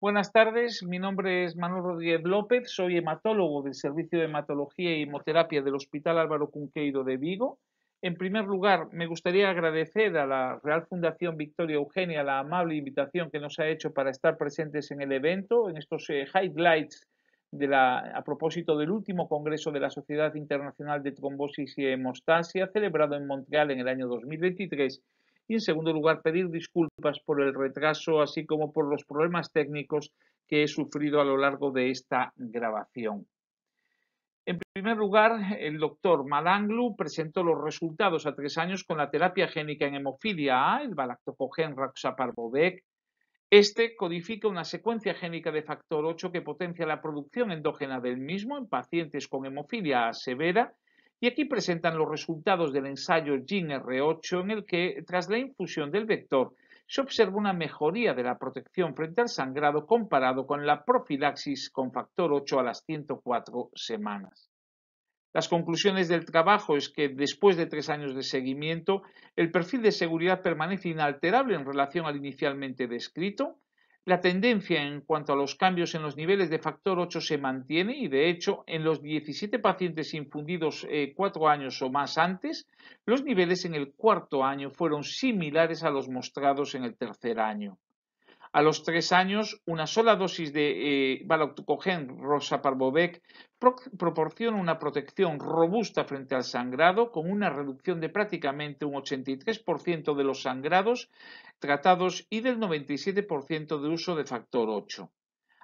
Buenas tardes, mi nombre es Manuel Rodríguez López, soy hematólogo del Servicio de Hematología y Hemoterapia del Hospital Álvaro Cunqueiro de Vigo. En primer lugar, me gustaría agradecer a la Real Fundación Victoria Eugenia la amable invitación que nos ha hecho para estar presentes en el evento, en estos eh, highlights de a propósito del último Congreso de la Sociedad Internacional de Trombosis y Hemostasia, celebrado en Montreal en el año 2023 y, en segundo lugar, pedir disculpas por el retraso, así como por los problemas técnicos que he sufrido a lo largo de esta grabación. En primer lugar, el doctor Malanglu presentó los resultados a tres años con la terapia génica en hemofilia A, el balactocogen raxaparvovec. Este codifica una secuencia génica de factor 8 que potencia la producción endógena del mismo en pacientes con hemofilia A severa y aquí presentan los resultados del ensayo GIN-R8 en el que, tras la infusión del vector, se observa una mejoría de la protección frente al sangrado comparado con la profilaxis con factor 8 a las 104 semanas. Las conclusiones del trabajo es que después de tres años de seguimiento, el perfil de seguridad permanece inalterable en relación al inicialmente descrito, la tendencia en cuanto a los cambios en los niveles de factor 8 se mantiene y, de hecho, en los 17 pacientes infundidos eh, cuatro años o más antes, los niveles en el cuarto año fueron similares a los mostrados en el tercer año. A los tres años, una sola dosis de eh, Valoctocogen Rosa Parvovec proporciona una protección robusta frente al sangrado, con una reducción de prácticamente un 83% de los sangrados tratados y del 97% de uso de factor 8.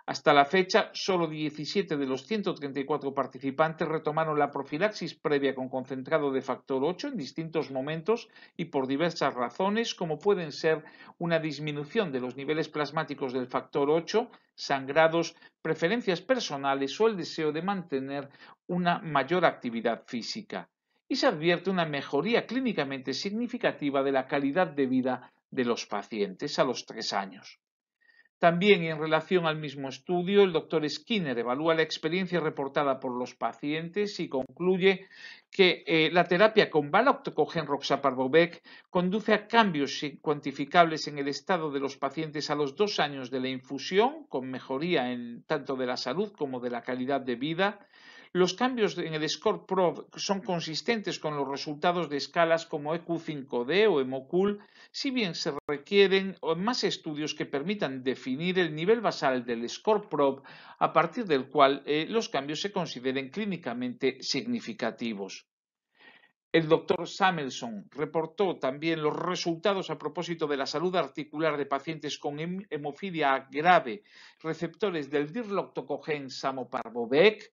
Hasta la fecha, solo 17 de los 134 participantes retomaron la profilaxis previa con concentrado de factor 8 en distintos momentos y por diversas razones, como pueden ser una disminución de los niveles plasmáticos del factor 8, sangrados, preferencias personales o el deseo de mantener una mayor actividad física. Y se advierte una mejoría clínicamente significativa de la calidad de vida de los pacientes a los tres años. También en relación al mismo estudio, el doctor Skinner evalúa la experiencia reportada por los pacientes y concluye que eh, la terapia con valoctocogen roxaparvovec conduce a cambios cuantificables en el estado de los pacientes a los dos años de la infusión, con mejoría en tanto de la salud como de la calidad de vida, los cambios en el score prob son consistentes con los resultados de escalas como EQ5D o EMOCUL, si bien se requieren más estudios que permitan definir el nivel basal del score prob a partir del cual eh, los cambios se consideren clínicamente significativos. El doctor Samuelson reportó también los resultados a propósito de la salud articular de pacientes con hemofilia grave, receptores del dirloctocogen samoparbobec,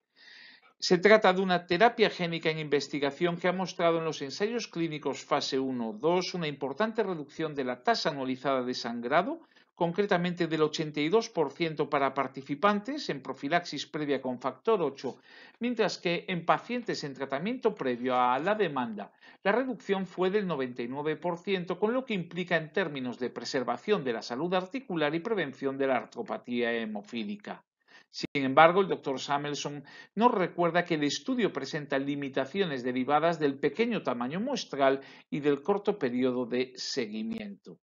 se trata de una terapia génica en investigación que ha mostrado en los ensayos clínicos fase 1-2 una importante reducción de la tasa anualizada de sangrado, concretamente del 82% para participantes en profilaxis previa con factor 8, mientras que en pacientes en tratamiento previo a la demanda la reducción fue del 99%, con lo que implica en términos de preservación de la salud articular y prevención de la artropatía hemofílica. Sin embargo, el doctor Samuelson nos recuerda que el estudio presenta limitaciones derivadas del pequeño tamaño muestral y del corto periodo de seguimiento.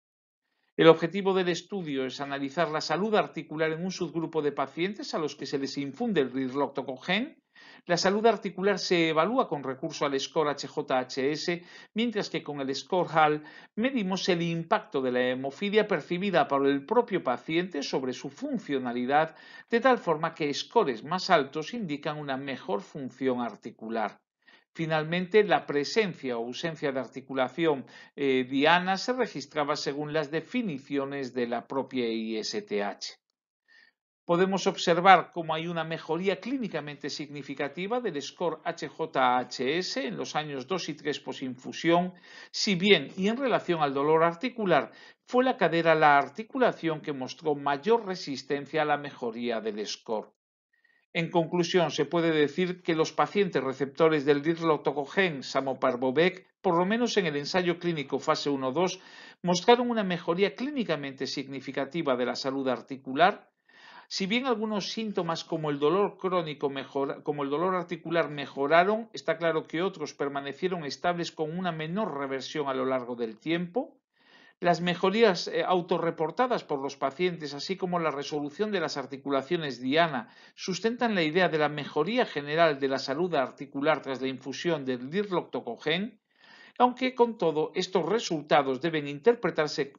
El objetivo del estudio es analizar la salud articular en un subgrupo de pacientes a los que se les infunde el rirloctocogen la salud articular se evalúa con recurso al score HJHS, mientras que con el score HAL medimos el impacto de la hemofilia percibida por el propio paciente sobre su funcionalidad, de tal forma que scores más altos indican una mejor función articular. Finalmente, la presencia o ausencia de articulación eh, diana se registraba según las definiciones de la propia ISTH podemos observar cómo hay una mejoría clínicamente significativa del score HJHS en los años 2 y 3 posinfusión, si bien y en relación al dolor articular fue la cadera la articulación que mostró mayor resistencia a la mejoría del score. En conclusión, se puede decir que los pacientes receptores del dirlotocogen Samoparbovec, por lo menos en el ensayo clínico fase 1-2, mostraron una mejoría clínicamente significativa de la salud articular si bien algunos síntomas como el dolor crónico como el dolor articular mejoraron, está claro que otros permanecieron estables con una menor reversión a lo largo del tiempo. Las mejorías eh, autorreportadas por los pacientes, así como la resolución de las articulaciones diana, sustentan la idea de la mejoría general de la salud articular tras la infusión del dirloctocogen aunque con todo estos resultados deben interpretarse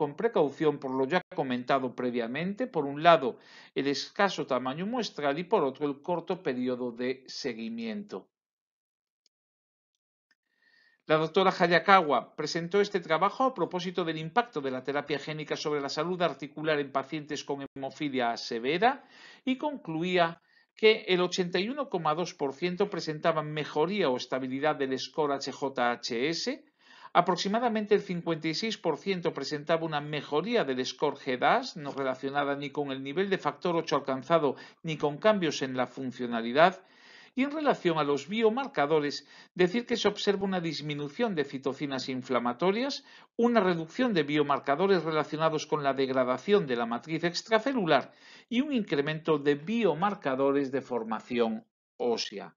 con precaución por lo ya comentado previamente, por un lado el escaso tamaño muestral y por otro el corto periodo de seguimiento. La doctora Hayakawa presentó este trabajo a propósito del impacto de la terapia génica sobre la salud articular en pacientes con hemofilia severa y concluía que el 81,2% presentaba mejoría o estabilidad del score HJHS, aproximadamente el 56% presentaba una mejoría del score GDAS, no relacionada ni con el nivel de factor 8 alcanzado ni con cambios en la funcionalidad, y en relación a los biomarcadores, decir que se observa una disminución de citocinas inflamatorias, una reducción de biomarcadores relacionados con la degradación de la matriz extracelular y un incremento de biomarcadores de formación ósea.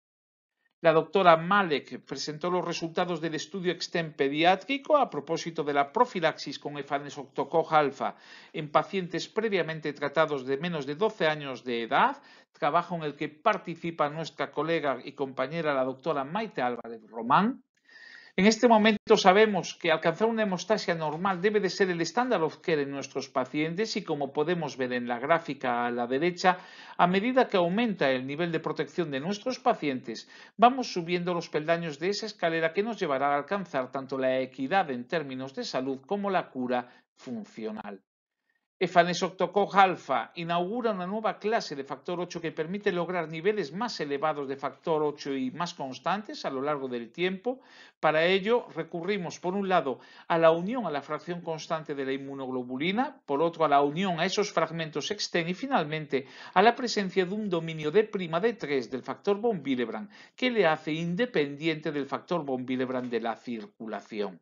La doctora Malek presentó los resultados del estudio Extend pediátrico a propósito de la profilaxis con efanesoctococ alfa en pacientes previamente tratados de menos de 12 años de edad, trabajo en el que participa nuestra colega y compañera la doctora Maite Álvarez Román. En este momento sabemos que alcanzar una hemostasia normal debe de ser el estándar of care en nuestros pacientes y como podemos ver en la gráfica a la derecha, a medida que aumenta el nivel de protección de nuestros pacientes, vamos subiendo los peldaños de esa escalera que nos llevará a alcanzar tanto la equidad en términos de salud como la cura funcional octocog alfa inaugura una nueva clase de factor 8 que permite lograr niveles más elevados de factor 8 y más constantes a lo largo del tiempo. Para ello recurrimos, por un lado, a la unión a la fracción constante de la inmunoglobulina, por otro, a la unión a esos fragmentos exten y finalmente a la presencia de un dominio de prima de 3 del factor von que le hace independiente del factor von de la circulación.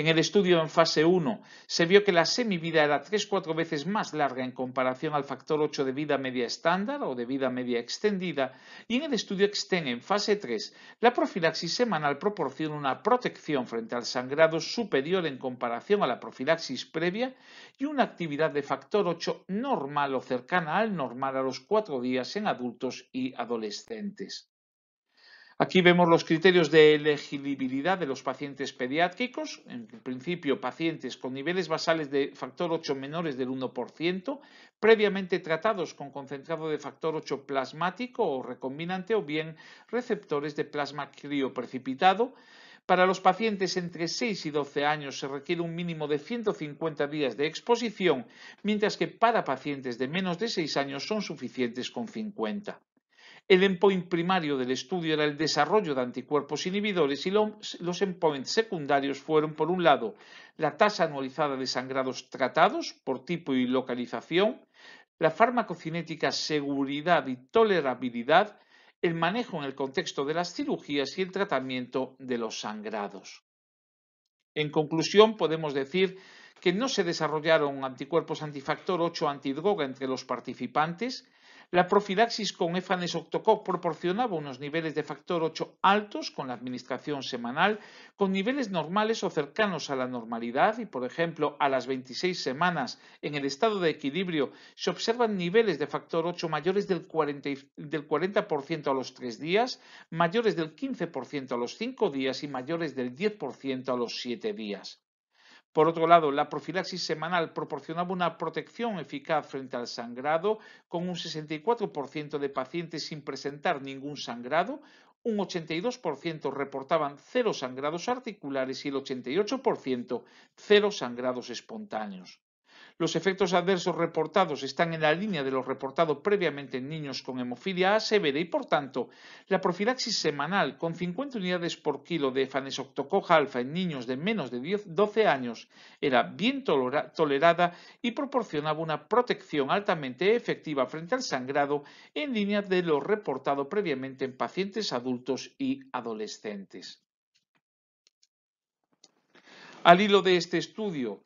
En el estudio en fase 1 se vio que la semivida era 3-4 veces más larga en comparación al factor 8 de vida media estándar o de vida media extendida y en el estudio Extend en fase 3 la profilaxis semanal proporciona una protección frente al sangrado superior en comparación a la profilaxis previa y una actividad de factor 8 normal o cercana al normal a los 4 días en adultos y adolescentes. Aquí vemos los criterios de elegibilidad de los pacientes pediátricos, en principio pacientes con niveles basales de factor 8 menores del 1%, previamente tratados con concentrado de factor 8 plasmático o recombinante o bien receptores de plasma crioprecipitado. Para los pacientes entre 6 y 12 años se requiere un mínimo de 150 días de exposición, mientras que para pacientes de menos de 6 años son suficientes con 50. El endpoint primario del estudio era el desarrollo de anticuerpos inhibidores y los endpoints secundarios fueron, por un lado, la tasa anualizada de sangrados tratados por tipo y localización, la farmacocinética seguridad y tolerabilidad, el manejo en el contexto de las cirugías y el tratamiento de los sangrados. En conclusión, podemos decir que no se desarrollaron anticuerpos antifactor 8 antidroga entre los participantes, la profilaxis con Éfanes Octocop proporcionaba unos niveles de factor 8 altos con la administración semanal, con niveles normales o cercanos a la normalidad y, por ejemplo, a las 26 semanas en el estado de equilibrio se observan niveles de factor 8 mayores del 40 a los 3 días, mayores del 15% a los 5 días y mayores del 10% a los 7 días. Por otro lado, la profilaxis semanal proporcionaba una protección eficaz frente al sangrado, con un 64% de pacientes sin presentar ningún sangrado, un 82% reportaban cero sangrados articulares y el 88% cero sangrados espontáneos. Los efectos adversos reportados están en la línea de los reportados previamente en niños con hemofilia A severa y, por tanto, la profilaxis semanal con 50 unidades por kilo de fanesoctocoja alfa en niños de menos de 12 años era bien tolerada y proporcionaba una protección altamente efectiva frente al sangrado en línea de lo reportado previamente en pacientes adultos y adolescentes. Al hilo de este estudio,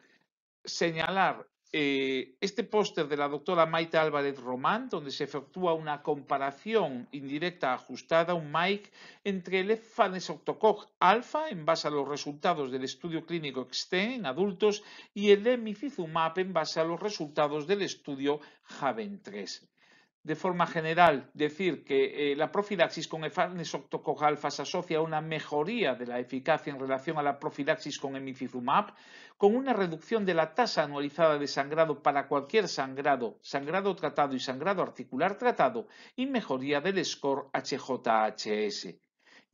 señalar eh, este póster de la doctora Maite Álvarez Román, donde se efectúa una comparación indirecta ajustada, un MIC, entre el octocog alfa, en base a los resultados del estudio clínico XT en adultos, y el EMIFIZUMAP, en base a los resultados del estudio JAVEN 3 de forma general, decir que eh, la profilaxis con efarnes alfa se asocia a una mejoría de la eficacia en relación a la profilaxis con emicizumab, con una reducción de la tasa anualizada de sangrado para cualquier sangrado, sangrado tratado y sangrado articular tratado, y mejoría del score HJHS.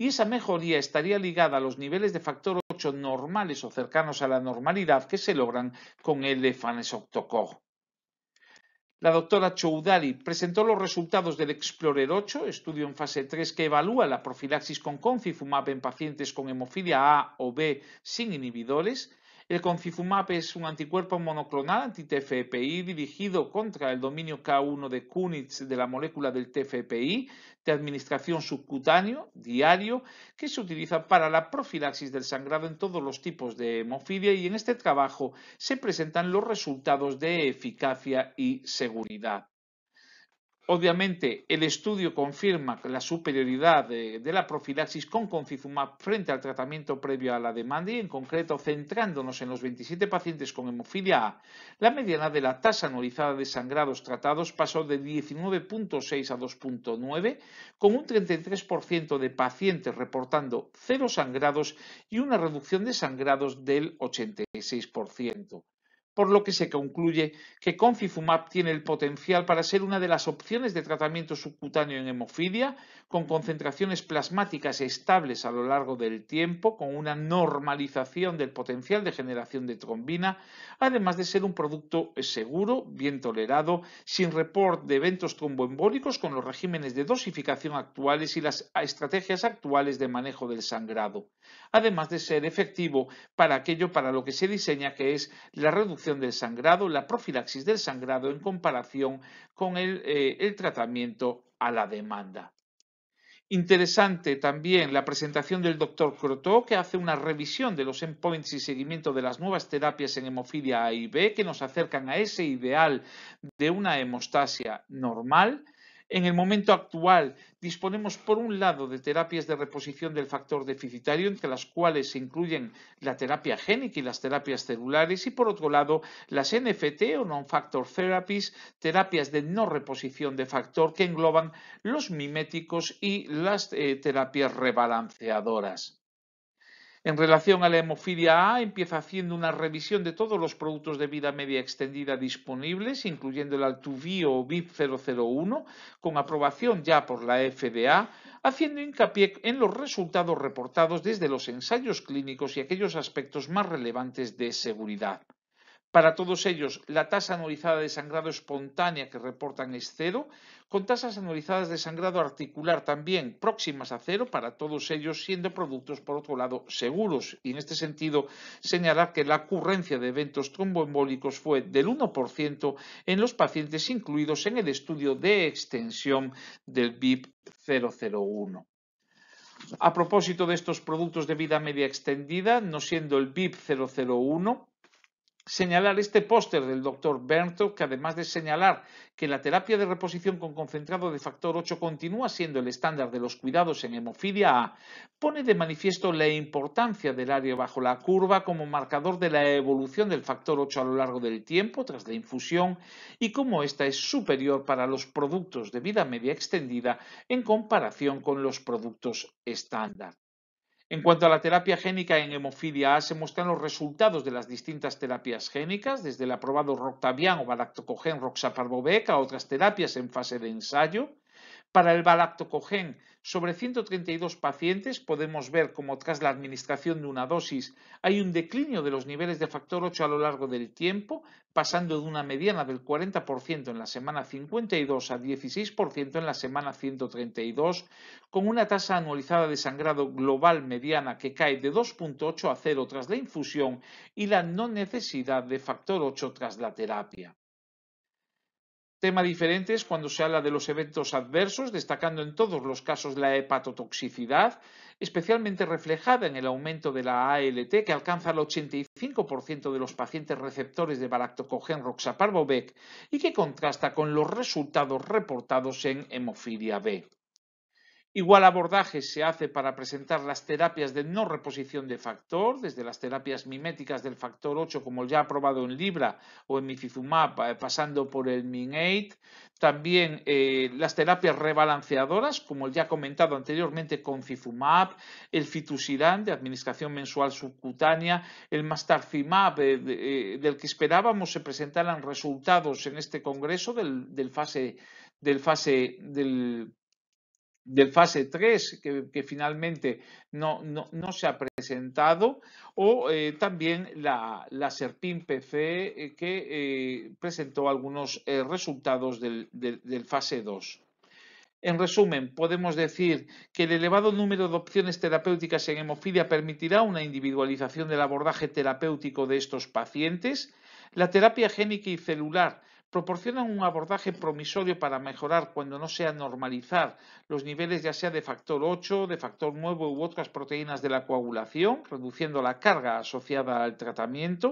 Y esa mejoría estaría ligada a los niveles de factor 8 normales o cercanos a la normalidad que se logran con el efanes la doctora Choudari presentó los resultados del Explorer 8, estudio en fase 3 que evalúa la profilaxis con confifumab en pacientes con hemofilia A o B sin inhibidores, el concifumab es un anticuerpo monoclonal anti-TFPI dirigido contra el dominio K1 de Kunitz de la molécula del TFPI de administración subcutáneo diario que se utiliza para la profilaxis del sangrado en todos los tipos de hemofilia y en este trabajo se presentan los resultados de eficacia y seguridad. Obviamente, el estudio confirma la superioridad de, la profilaxis con concizumab frente al tratamiento previo a la demanda y, en concreto, centrándonos en los 27 pacientes con hemofilia A, la mediana de la tasa anualizada de sangrados tratados pasó de 19.6 a 2.9, con un 33% de pacientes reportando cero sangrados y una reducción de sangrados del 86% por lo que se concluye que Confifumab tiene el potencial para ser una de las opciones de tratamiento subcutáneo en hemofilia, con concentraciones plasmáticas estables a lo largo del tiempo, con una normalización del potencial de generación de trombina, además de ser un producto seguro, bien tolerado, sin report de eventos tromboembólicos con los regímenes de dosificación actuales y las estrategias actuales de manejo del sangrado, además de ser efectivo para aquello para lo que se diseña que es la reducción del sangrado, la profilaxis del sangrado en comparación con el, eh, el tratamiento a la demanda. Interesante también la presentación del doctor Croteau, que hace una revisión de los endpoints y seguimiento de las nuevas terapias en hemofilia A y B, que nos acercan a ese ideal de una hemostasia normal en el momento actual, disponemos por un lado de terapias de reposición del factor deficitario, entre las cuales se incluyen la terapia génica y las terapias celulares, y por otro lado, las NFT o non-factor therapies, terapias de no reposición de factor que engloban los miméticos y las eh, terapias rebalanceadoras. En relación a la hemofilia A, empieza haciendo una revisión de todos los productos de vida media extendida disponibles, incluyendo el Altuvio o vip 001 con aprobación ya por la FDA, haciendo hincapié en los resultados reportados desde los ensayos clínicos y aquellos aspectos más relevantes de seguridad. Para todos ellos, la tasa anualizada de sangrado espontánea que reportan es cero, con tasas anualizadas de sangrado articular también próximas a cero para todos ellos, siendo productos, por otro lado, seguros. Y en este sentido, señalar que la ocurrencia de eventos tromboembólicos fue del 1% en los pacientes incluidos en el estudio de extensión del BIP 001. A propósito de estos productos de vida media extendida, no siendo el BIP 001, señalar este póster del doctor Bernto, que además de señalar que la terapia de reposición con concentrado de factor 8 continúa siendo el estándar de los cuidados en hemofilia A, pone de manifiesto la importancia del área bajo la curva como marcador de la evolución del factor 8 a lo largo del tiempo tras la infusión y cómo ésta es superior para los productos de vida media extendida en comparación con los productos estándar. En cuanto a la terapia génica en hemofilia A, se muestran los resultados de las distintas terapias génicas, desde el aprobado Roctavian o Balactocogen Roxaparvovec a otras terapias en fase de ensayo. Para el Balactocogen sobre 132 pacientes podemos ver cómo tras la administración de una dosis hay un declinio de los niveles de factor 8 a lo largo del tiempo, pasando de una mediana del 40% en la semana 52 a 16% en la semana 132, con una tasa anualizada de sangrado global mediana que cae de 2.8 a 0 tras la infusión y la no necesidad de factor 8 tras la terapia. Tema diferente es cuando se habla de los eventos adversos, destacando en todos los casos la hepatotoxicidad, especialmente reflejada en el aumento de la ALT, que alcanza el 85% de los pacientes receptores de Baractocogen Roxaparvovec y que contrasta con los resultados reportados en hemofilia B. Igual abordaje se hace para presentar las terapias de no reposición de factor, desde las terapias miméticas del factor 8, como ya aprobado en Libra o en Mifizumab, eh, pasando por el MIN8. También eh, las terapias rebalanceadoras, como el ya comentado anteriormente con Fizumab, el Fitusiran de administración mensual subcutánea, el Mastarfimab eh, del que esperábamos se presentaran resultados en este congreso del, del fase, del fase del del fase 3 que, finalmente no, se ha presentado o eh, también la, la Serpin PC eh, que eh, presentó algunos resultados del, del fase 2. En resumen, podemos decir que el elevado número de opciones terapéuticas en hemofilia permitirá una individualización del abordaje terapéutico de estos pacientes. La terapia génica y celular proporcionan un abordaje promisorio para mejorar, cuando no sea normalizar, los niveles ya sea de factor 8, de factor 9 u otras proteínas de la coagulación, reduciendo la carga asociada al tratamiento.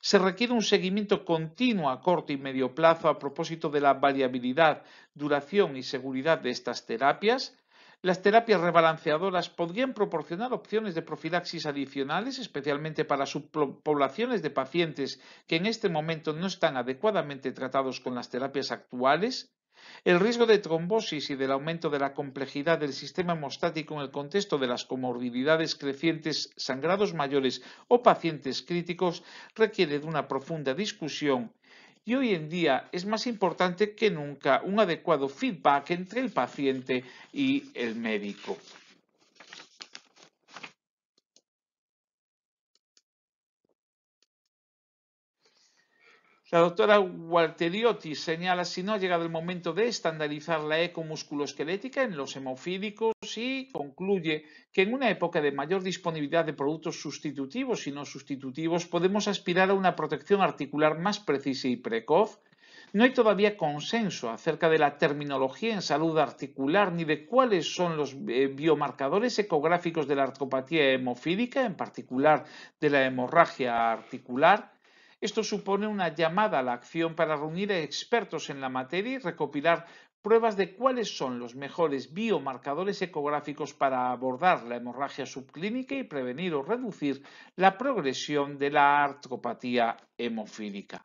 Se requiere un seguimiento continuo a corto y medio plazo a propósito de la variabilidad, duración y seguridad de estas terapias las terapias rebalanceadoras podrían proporcionar opciones de profilaxis adicionales, especialmente para subpoblaciones de pacientes que en este momento no están adecuadamente tratados con las terapias actuales. El riesgo de trombosis y del aumento de la complejidad del sistema hemostático en el contexto de las comorbilidades crecientes, sangrados mayores o pacientes críticos requiere de una profunda discusión y hoy en día es más importante que nunca un adecuado feedback entre el paciente y el médico. La doctora Walteriotti señala si no ha llegado el momento de estandarizar la ecomusculoesquelética en los hemofílicos y concluye que en una época de mayor disponibilidad de productos sustitutivos y no sustitutivos podemos aspirar a una protección articular más precisa y precoz. No hay todavía consenso acerca de la terminología en salud articular ni de cuáles son los eh, biomarcadores ecográficos de la artropatía hemofílica, en particular de la hemorragia articular. Esto supone una llamada a la acción para reunir a expertos en la materia y recopilar pruebas de cuáles son los mejores biomarcadores ecográficos para abordar la hemorragia subclínica y prevenir o reducir la progresión de la artropatía hemofílica.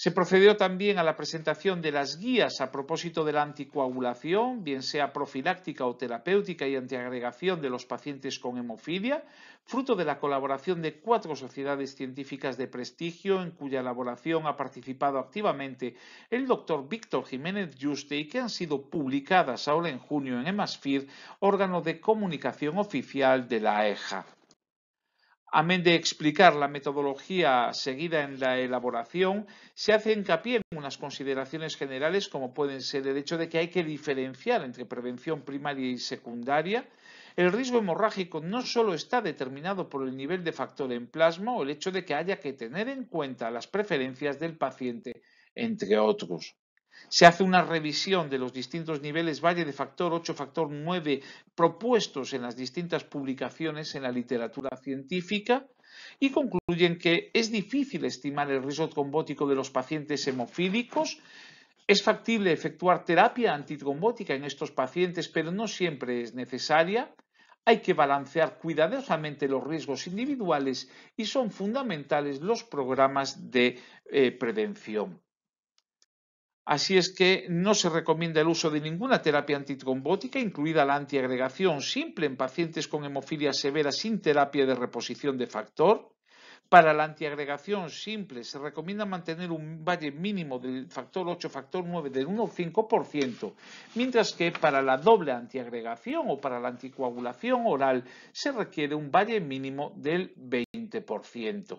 Se procedió también a la presentación de las guías a propósito de la anticoagulación, bien sea profiláctica o terapéutica y antiagregación de los pacientes con hemofilia, fruto de la colaboración de cuatro sociedades científicas de prestigio en cuya elaboración ha participado activamente el doctor Víctor Jiménez Yuste y que han sido publicadas ahora en junio en Emasfir, órgano de comunicación oficial de la EJA. Amén de explicar la metodología seguida en la elaboración, se hace hincapié en unas consideraciones generales como pueden ser el hecho de que hay que diferenciar entre prevención primaria y secundaria. El riesgo hemorrágico no solo está determinado por el nivel de factor en plasma o el hecho de que haya que tener en cuenta las preferencias del paciente, entre otros. Se hace una revisión de los distintos niveles valle de factor 8, factor 9 propuestos en las distintas publicaciones en la literatura científica y concluyen que es difícil estimar el riesgo trombótico de los pacientes hemofílicos. Es factible efectuar terapia antitrombótica en estos pacientes, pero no siempre es necesaria. Hay que balancear cuidadosamente los riesgos individuales y son fundamentales los programas de eh, prevención. Así es que no se recomienda el uso de ninguna terapia antitrombótica, incluida la antiagregación simple en pacientes con hemofilia severa sin terapia de reposición de factor. Para la antiagregación simple se recomienda mantener un valle mínimo del factor 8, factor 9 del 1 5%, mientras que para la doble antiagregación o para la anticoagulación oral se requiere un valle mínimo del 20%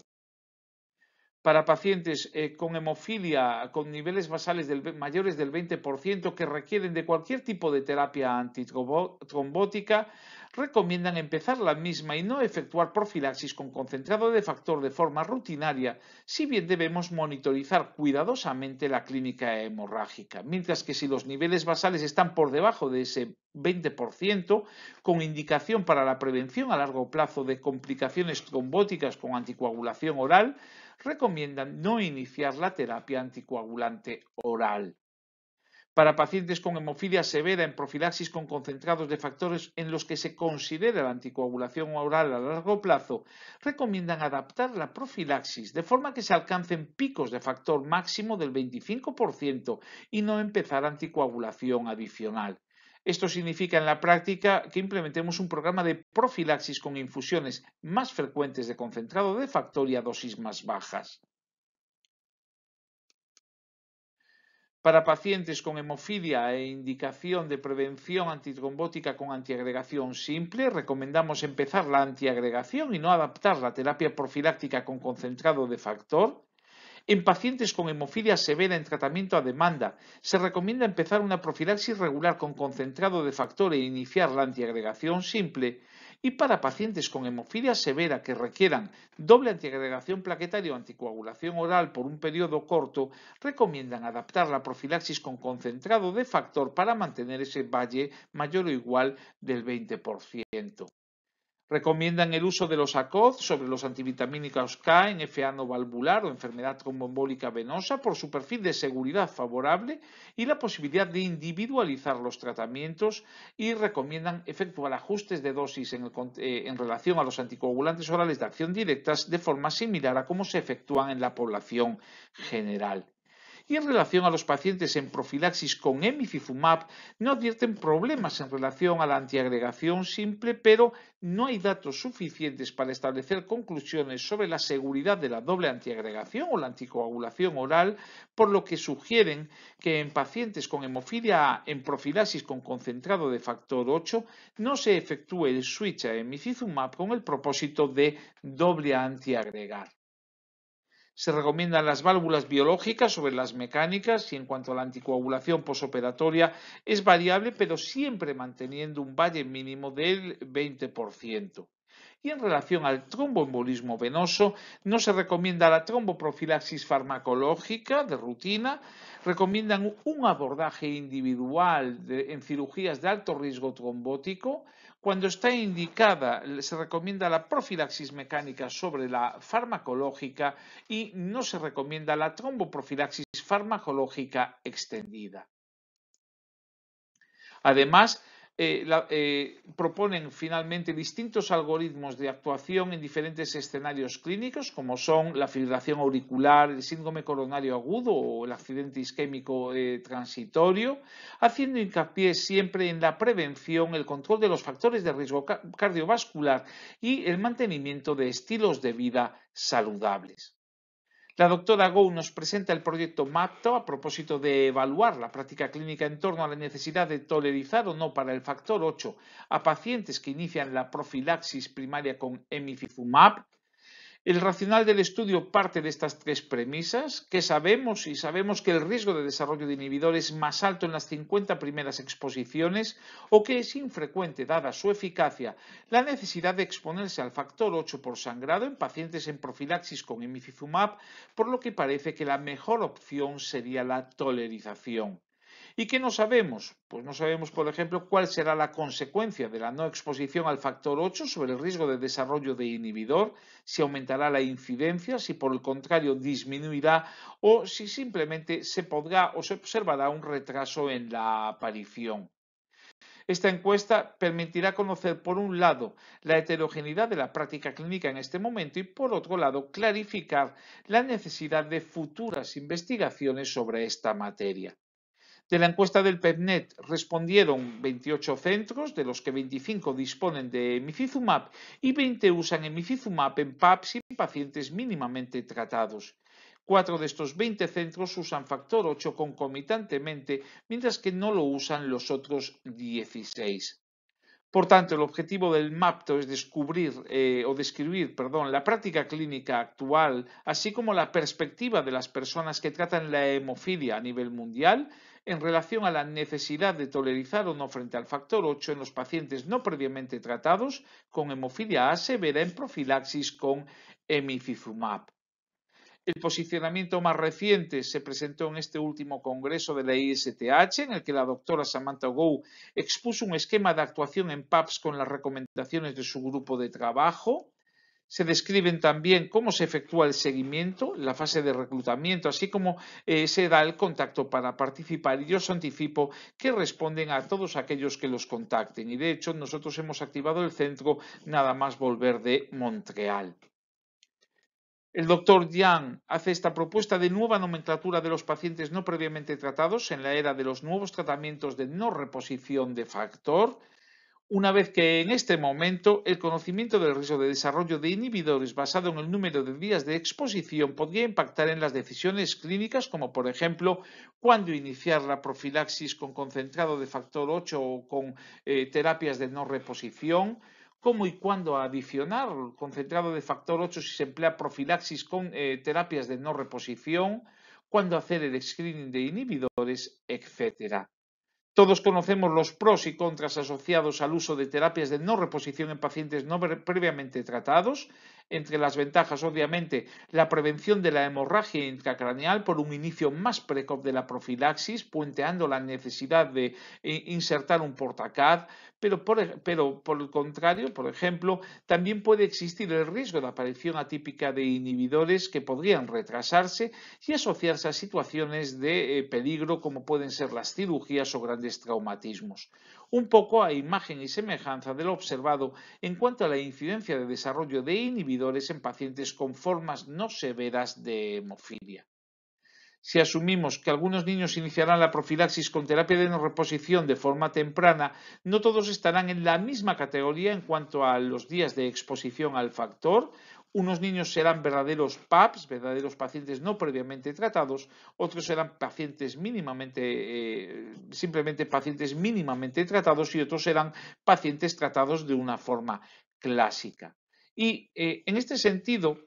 para pacientes eh, con hemofilia con niveles basales mayores del 20% que requieren de cualquier tipo de terapia antitrombótica, recomiendan empezar la misma y no efectuar profilaxis con concentrado de factor de forma rutinaria, si bien debemos monitorizar cuidadosamente la clínica hemorrágica, mientras que si los niveles basales están por debajo de ese 20%, con indicación para la prevención a largo plazo de complicaciones trombóticas con anticoagulación oral, recomiendan no iniciar la terapia anticoagulante oral. Para pacientes con hemofilia severa en profilaxis con concentrados de factores en los que se considera la anticoagulación oral a largo plazo, recomiendan adaptar la profilaxis de forma que se alcancen picos de factor máximo del 25% y no empezar anticoagulación adicional. Esto significa en la práctica que implementemos un programa de profilaxis con infusiones más frecuentes de concentrado de factor y a dosis más bajas. Para pacientes con hemofilia e indicación de prevención antitrombótica con antiagregación simple, recomendamos empezar la antiagregación y no adaptar la terapia profiláctica con concentrado de factor en pacientes con hemofilia severa en tratamiento a demanda, se recomienda empezar una profilaxis regular con concentrado de factor e iniciar la antiagregación simple. Y para pacientes con hemofilia severa que requieran doble antiagregación plaquetaria o anticoagulación oral por un periodo corto, recomiendan adaptar la profilaxis con concentrado de factor para mantener ese valle mayor o igual del 20%. Recomiendan el uso de los ACOD sobre los antivitamínicos K en FA no valvular o enfermedad tromboembólica venosa por su perfil de seguridad favorable y la posibilidad de individualizar los tratamientos y recomiendan efectuar ajustes de dosis en, eh, relación a los anticoagulantes orales de acción directas de forma similar a cómo se efectúan en la población general y en relación a los pacientes en profilaxis con emicizumab no advierten problemas en relación a la antiagregación simple, pero no hay datos suficientes para establecer conclusiones sobre la seguridad de la doble antiagregación o la anticoagulación oral, por lo que sugieren que en pacientes con hemofilia A en profilaxis con concentrado de factor 8 no se efectúe el switch a emicizumab con el propósito de doble antiagregar. Se recomiendan las válvulas biológicas sobre las mecánicas y en cuanto a la anticoagulación posoperatoria es variable pero siempre manteniendo un valle mínimo del 20%. Y en relación al tromboembolismo venoso, no se recomienda la tromboprofilaxis farmacológica de rutina, recomiendan un abordaje individual en cirugías de alto riesgo trombótico, cuando está indicada, se recomienda la profilaxis mecánica sobre la farmacológica y no se recomienda la tromboprofilaxis farmacológica extendida. Además, eh, eh, proponen finalmente distintos algoritmos de actuación en diferentes escenarios clínicos, como son la fibrilación auricular, el síndrome coronario agudo o el accidente isquémico eh, transitorio, haciendo hincapié siempre en la prevención, el control de los factores de riesgo cardiovascular y el mantenimiento de estilos de vida saludables. La doctora Gou nos presenta el proyecto MAPTO a propósito de evaluar la práctica clínica en torno a la necesidad de tolerizar o no para el factor 8 a pacientes que inician la profilaxis primaria con emicizumab el racional del estudio parte de estas tres premisas, que sabemos y sabemos que el riesgo de desarrollo de inhibidor es más alto en las 50 primeras exposiciones o que es infrecuente dada su eficacia, la necesidad de exponerse al factor 8 por sangrado en pacientes en profilaxis con emicizumab, por lo que parece que la mejor opción sería la tolerización. ¿Y qué no sabemos? Pues no sabemos, por ejemplo, cuál será la consecuencia de la no exposición al factor 8 sobre el riesgo de desarrollo de inhibidor, si aumentará la incidencia, si por el contrario disminuirá o si simplemente se podrá o se observará un retraso en la aparición. Esta encuesta permitirá conocer, por un lado, la heterogeneidad de la práctica clínica en este momento y, por otro lado, clarificar la necesidad de futuras investigaciones sobre esta materia. De la encuesta del PEPNET respondieron 28 centros, de los que 25 disponen de hemicizumab y 20 usan Emifizumab en PAPS y pacientes mínimamente tratados. Cuatro de estos 20 centros usan factor 8 concomitantemente, mientras que no lo usan los otros 16. Por tanto, el objetivo del MAPTO es descubrir eh, o describir perdón, la práctica clínica actual, así como la perspectiva de las personas que tratan la hemofilia a nivel mundial en relación a la necesidad de tolerizar o no frente al factor 8 en los pacientes no previamente tratados con hemofilia A severa en profilaxis con emicizumab. El posicionamiento más reciente se presentó en este último congreso de la ISTH, en el que la doctora Samantha Gou expuso un esquema de actuación en PAPS con las recomendaciones de su grupo de trabajo. Se describen también cómo se efectúa el seguimiento, la fase de reclutamiento, así como eh, se da el contacto para participar. Y yo os anticipo que responden a todos aquellos que los contacten. Y de hecho, nosotros hemos activado el centro nada más volver de Montreal. El doctor Yang hace esta propuesta de nueva nomenclatura de los pacientes no previamente tratados en la era de los nuevos tratamientos de no reposición de factor una vez que en este momento el conocimiento del riesgo de desarrollo de inhibidores basado en el número de días de exposición podría impactar en las decisiones clínicas, como por ejemplo cuándo iniciar la profilaxis con concentrado de factor 8 o con eh, terapias de no reposición, cómo y cuándo adicionar concentrado de factor 8 si se emplea profilaxis con eh, terapias de no reposición, cuándo hacer el screening de inhibidores, etcétera. Todos conocemos los pros y contras asociados al uso de terapias de no reposición en pacientes no previamente tratados, entre las ventajas, obviamente, la prevención de la hemorragia intracraneal por un inicio más precoz de la profilaxis, puenteando la necesidad de eh, insertar un portacad, pero pero por el contrario, por ejemplo, también puede existir el riesgo de aparición atípica de inhibidores que podrían retrasarse y asociarse a situaciones de eh, peligro como pueden ser las cirugías o grandes traumatismos un poco a imagen y semejanza de lo observado en cuanto a la incidencia de desarrollo de inhibidores en pacientes con formas no severas de hemofilia. Si asumimos que algunos niños iniciarán la profilaxis con terapia de reposición de forma temprana, no todos estarán en la misma categoría en cuanto a los días de exposición al factor unos niños serán verdaderos PAPs, verdaderos pacientes no previamente tratados, otros serán pacientes mínimamente, eh, simplemente pacientes mínimamente tratados y otros serán pacientes tratados de una forma clásica. Y eh, en este sentido,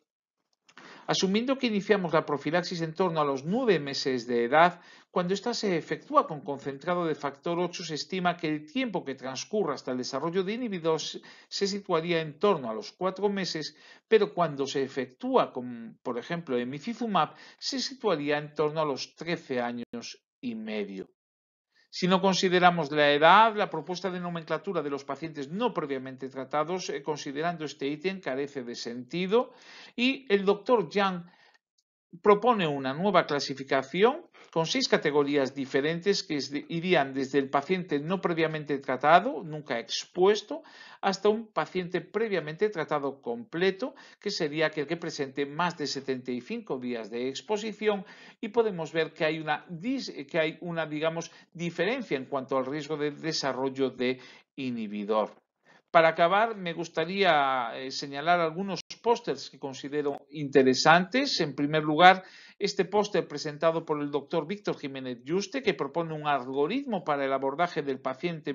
Asumiendo que iniciamos la profilaxis en torno a los nueve meses de edad, cuando ésta se efectúa con concentrado de factor 8, se estima que el tiempo que transcurra hasta el desarrollo de inhibidos se situaría en torno a los 4 meses, pero cuando se efectúa con, por ejemplo, emicizumab, se situaría en torno a los 13 años y medio. Si no consideramos la edad, la propuesta de nomenclatura de los pacientes no previamente tratados, eh, considerando este ítem, carece de sentido y el doctor Yang propone una nueva clasificación con seis categorías diferentes que irían desde el paciente no previamente tratado, nunca expuesto, hasta un paciente previamente tratado completo, que sería aquel que presente más de 75 días de exposición y podemos ver que hay una, que hay una digamos, diferencia en cuanto al riesgo de desarrollo de inhibidor. Para acabar, me gustaría eh, señalar algunos pósters que considero interesantes. En primer lugar, este póster presentado por el doctor Víctor Jiménez Juste que propone un algoritmo para el abordaje del paciente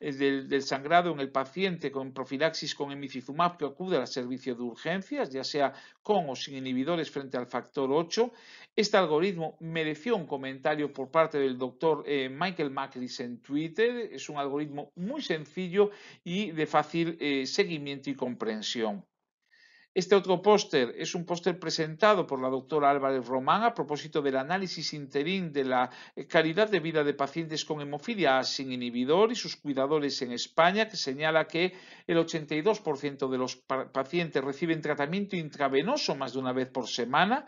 eh, del, sangrado en el paciente con profilaxis con emicizumab que acude al servicio de urgencias, ya sea con o sin inhibidores frente al factor 8. Este algoritmo mereció un comentario por parte del doctor eh, Michael Macris en Twitter. Es un algoritmo muy sencillo y de fácil eh, seguimiento y comprensión. Este otro póster es un póster presentado por la doctora Álvarez Román a propósito del análisis interín de la eh, calidad de vida de pacientes con hemofilia sin inhibidor y sus cuidadores en España, que señala que el 82% de los pacientes reciben tratamiento intravenoso más de una vez por semana.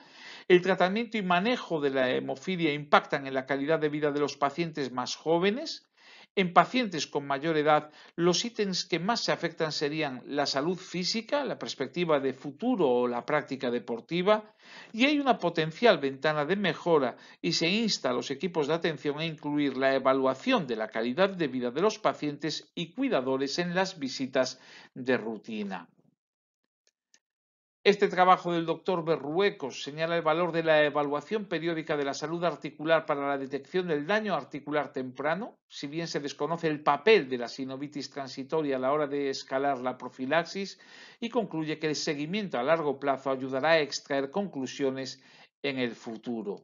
El tratamiento y manejo de la hemofilia impactan en la calidad de vida de los pacientes más jóvenes. En pacientes con mayor edad, los ítems que más se afectan serían la salud física, la perspectiva de futuro o la práctica deportiva, y hay una potencial ventana de mejora y se insta a los equipos de atención a incluir la evaluación de la calidad de vida de los pacientes y cuidadores en las visitas de rutina. Este trabajo del doctor Berruecos señala el valor de la evaluación periódica de la salud articular para la detección del daño articular temprano, si bien se desconoce el papel de la sinovitis transitoria a la hora de escalar la profilaxis, y concluye que el seguimiento a largo plazo ayudará a extraer conclusiones en el futuro.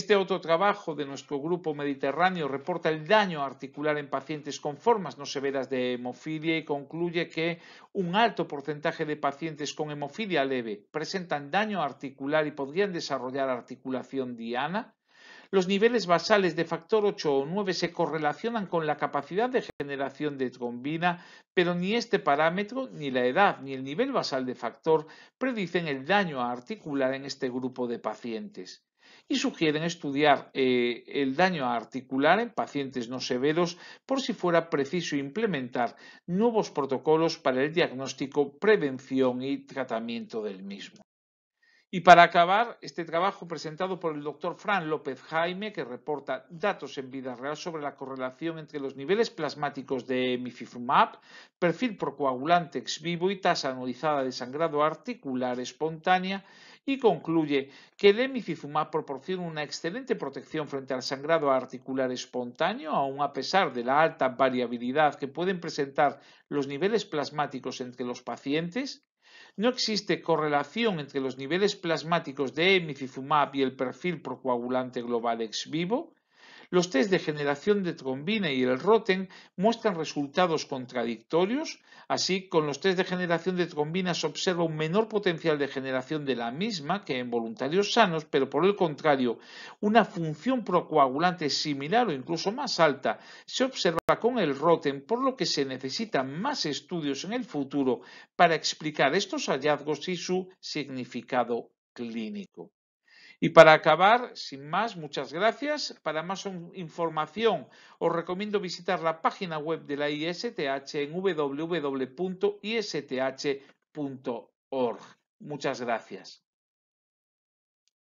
Este otro trabajo de nuestro grupo mediterráneo reporta el daño articular en pacientes con formas no severas de hemofilia y concluye que un alto porcentaje de pacientes con hemofilia leve presentan daño articular y podrían desarrollar articulación diana. Los niveles basales de factor 8 o 9 se correlacionan con la capacidad de generación de trombina, pero ni este parámetro, ni la edad, ni el nivel basal de factor predicen el daño articular en este grupo de pacientes y sugieren estudiar eh, el daño articular en pacientes no severos por si fuera preciso implementar nuevos protocolos para el diagnóstico, prevención y tratamiento del mismo. Y para acabar, este trabajo presentado por el doctor Fran López Jaime, que reporta datos en vida real sobre la correlación entre los niveles plasmáticos de mififumab, perfil procoagulante ex vivo y tasa anodizada de sangrado articular espontánea y concluye que el emicizumab proporciona una excelente protección frente al sangrado articular espontáneo, aun a pesar de la alta variabilidad que pueden presentar los niveles plasmáticos entre los pacientes. No existe correlación entre los niveles plasmáticos de emicizumab y el perfil procoagulante global ex vivo. Los test de generación de trombina y el roten muestran resultados contradictorios. Así, con los test de generación de trombina se observa un menor potencial de generación de la misma que en voluntarios sanos, pero por el contrario, una función procoagulante similar o incluso más alta se observa con el roten, por lo que se necesitan más estudios en el futuro para explicar estos hallazgos y su significado clínico. Y para acabar, sin más, muchas gracias. Para más información, os recomiendo visitar la página web de la ISTH en www.isth.org. Muchas gracias.